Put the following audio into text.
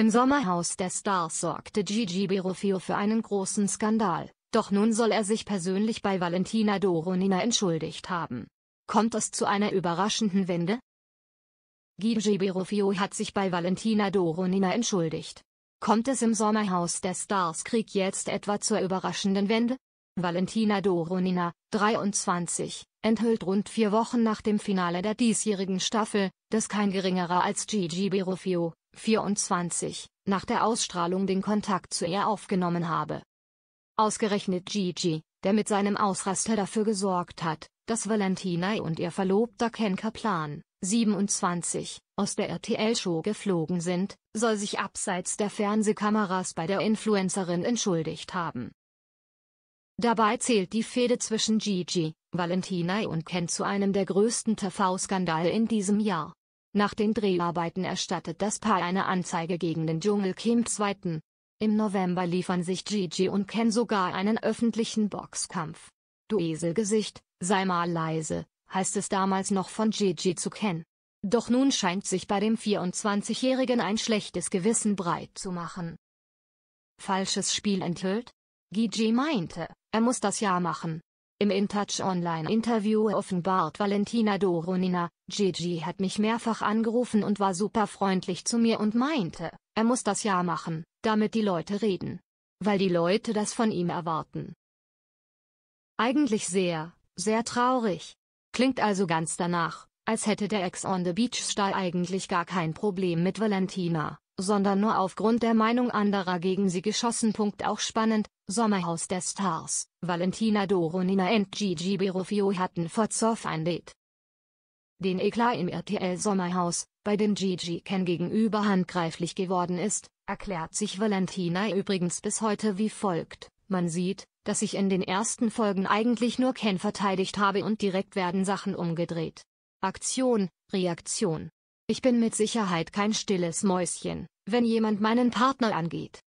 Im Sommerhaus der Stars sorgte Gigi Berofio für einen großen Skandal, doch nun soll er sich persönlich bei Valentina Doronina entschuldigt haben. Kommt es zu einer überraschenden Wende? Gigi Berofio hat sich bei Valentina Doronina entschuldigt. Kommt es im Sommerhaus der Stars Krieg jetzt etwa zur überraschenden Wende? Valentina Doronina, 23, enthüllt rund vier Wochen nach dem Finale der diesjährigen Staffel, dass kein geringerer als Gigi Berofio, 24, nach der Ausstrahlung den Kontakt zu ihr aufgenommen habe. Ausgerechnet Gigi, der mit seinem Ausraster dafür gesorgt hat, dass Valentina und ihr Verlobter Ken Kaplan, 27, aus der RTL-Show geflogen sind, soll sich abseits der Fernsehkameras bei der Influencerin entschuldigt haben. Dabei zählt die Fehde zwischen Gigi, Valentina und Ken zu einem der größten TV-Skandale in diesem Jahr. Nach den Dreharbeiten erstattet das Paar eine Anzeige gegen den Dschungelcamp 2. Im November liefern sich Gigi und Ken sogar einen öffentlichen Boxkampf. Du Eselgesicht, sei mal leise, heißt es damals noch von Gigi zu Ken. Doch nun scheint sich bei dem 24-Jährigen ein schlechtes Gewissen breit zu machen. Falsches Spiel enthüllt? Gigi meinte, er muss das ja machen, im InTouch Online-Interview offenbart Valentina Doronina, Gigi hat mich mehrfach angerufen und war super freundlich zu mir und meinte, er muss das ja machen, damit die Leute reden. Weil die Leute das von ihm erwarten. Eigentlich sehr, sehr traurig. Klingt also ganz danach, als hätte der Ex on the Beach Star eigentlich gar kein Problem mit Valentina, sondern nur aufgrund der Meinung anderer gegen sie geschossen. Punkt auch spannend, Sommerhaus der Stars, Valentina Doronina und Gigi Berufio hatten vor Zoff ein Date. Den Eklat im RTL-Sommerhaus, bei dem Gigi Ken gegenüber handgreiflich geworden ist, erklärt sich Valentina übrigens bis heute wie folgt. Man sieht, dass ich in den ersten Folgen eigentlich nur Ken verteidigt habe und direkt werden Sachen umgedreht. Aktion, Reaktion. Ich bin mit Sicherheit kein stilles Mäuschen, wenn jemand meinen Partner angeht.